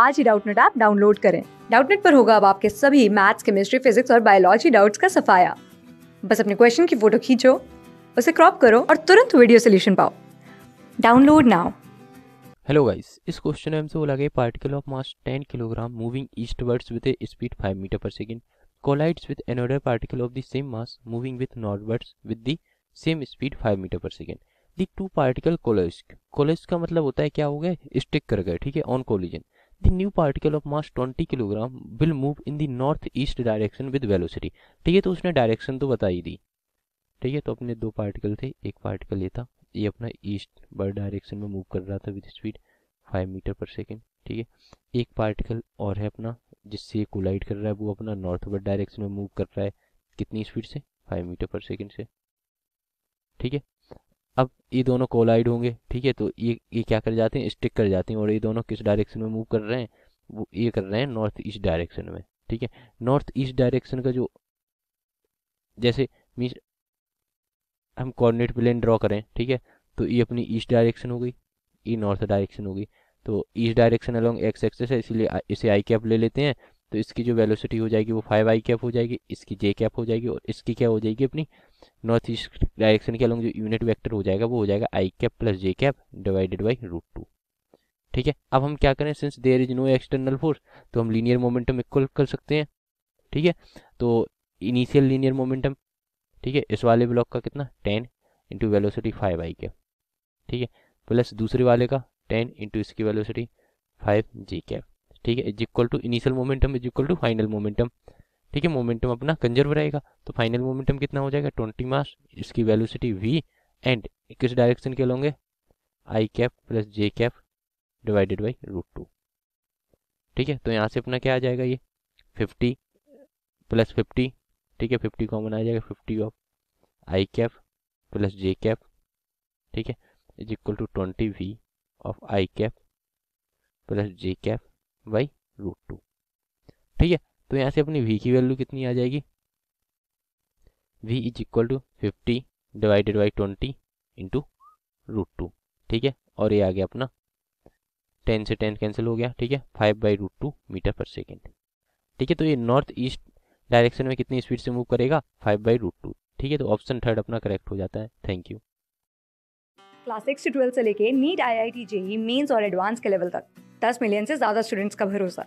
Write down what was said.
आज ही Doubtnut app download करें डाउटनेट पर होगा अब आपके सभी मैथ्स केमिस्ट्री फिजिक्स और बायोलॉजी डाउट्स का सफाया बस अपने क्वेश्चन की फोटो खींचो उसे क्रॉप करो और तुरंत वीडियो सोल्यूशन पाओ डाउनलोड नाउ हेलो गाइस इस क्वेश्चन में हमसे बोला गया particle of mass 10 kilogram moving eastwards with a speed 5 metre per second collides with another particle of the same mass moving with northwards with the same speed 5 metre per second. The two particle collides. collides का मतलब होता है क्या हो गया stick कर गए ठीक है on collision The new particle of mass 20 kilogram will move in the northeast direction with velocity. ठीक है तो उसने डायरेक्शन तो बता ही दी ठीक है तो अपने दो पार्टिकल थे एक पार्टिकल ये था ये अपना ईस्ट बर्ड डायरेक्शन में मूव कर रहा था with speed 5 metre per second ठीक है एक पार्टिकल और है अपना जिससे ये कोलाइड कर रहा है वो अपना नॉर्थ बर्ड डायरेक्शन में मूव कर रहा है कितनी स्पीड से 5 मीटर पर सेकेंड से ठीक है अब ये दोनों कोलाइड होंगे ठीक है तो ये ये क्या कर जाते हैं स्टिक कर जाते हैं और ये दोनों किस डायरेक्शन में मूव कर रहे हैं वो ये कर रहे हैं नॉर्थ ईस्ट डायरेक्शन में ठीक है नॉर्थ ईस्ट डायरेक्शन का जो जैसे मीन्स हम कोऑर्डिनेट प्लेन ड्रॉ करें ठीक है तो ये अपनी ईस्ट डायरेक्शन हो गई ये नॉर्थ डायरेक्शन हो गई तो east direction along X axis है इसीलिए इसे आई कैप ले लेते हैं तो इसकी जो वेलोसिटी हो जाएगी वो फाइव आई कैप हो जाएगी इसकी जे कैप हो जाएगी और इसकी क्या हो जाएगी अपनी नॉर्थ ईस्ट डायरेक्शन के अलग जो यूनिट वेक्टर हो जाएगा वो हो जाएगा I cap plus J cap divided by root two ठीक है अब हम क्या करें since there is no external force तो हम लीनियर मोमेंटम इक्वल कर सकते हैं ठीक है तो इनिशियल लीनियर मोमेंटम ठीक है इस वाले ब्लॉक का कितना ten into velocity five I cap ठीक है प्लस दूसरे वाले का टेन इंटू इसकी वेलोसिटी फाइव जी कैप ठीक है is equal to initial momentum is equal to final momentum ठीक है मोमेंटम अपना कंजर्व रहेगा तो फाइनल मोमेंटम कितना हो जाएगा ट्वेंटी मास इसकी वेलोसिटी वी एंड किस डायरेक्शन के लोगे I cap plus J cap divided by root two ठीक है तो यहाँ से अपना क्या आ जाएगा ये फिफ्टी प्लस फिफ्टी ठीक है फिफ्टी कॉमन आ जाएगा fifty of I cap plus J cap ठीक है is equal to twenty V of I cap plus J cap by root two ठीक है तो यहाँ से अपनी वी की वैल्यू कितनी आ जाएगी V is equal to fifty divided by twenty into root two ठीक है और ये आ गया अपना टेन से टेन कैंसिल हो गया ठीक है five by root two metre per second ठीक है तो ये नॉर्थ ईस्ट डायरेक्शन में कितनी स्पीड से मूव करेगा फाइव बाई रूट टू ठीक है तो ऑप्शन थर्ड अपना करेक्ट हो जाता है थैंक यू क्लास सिक्स से ट्वेल्थ से लेके NEET I I T JEE Mains और एडवांस के लेवल तक दस मिलियन से ज़्यादा स्टूडेंट्स का भरोसा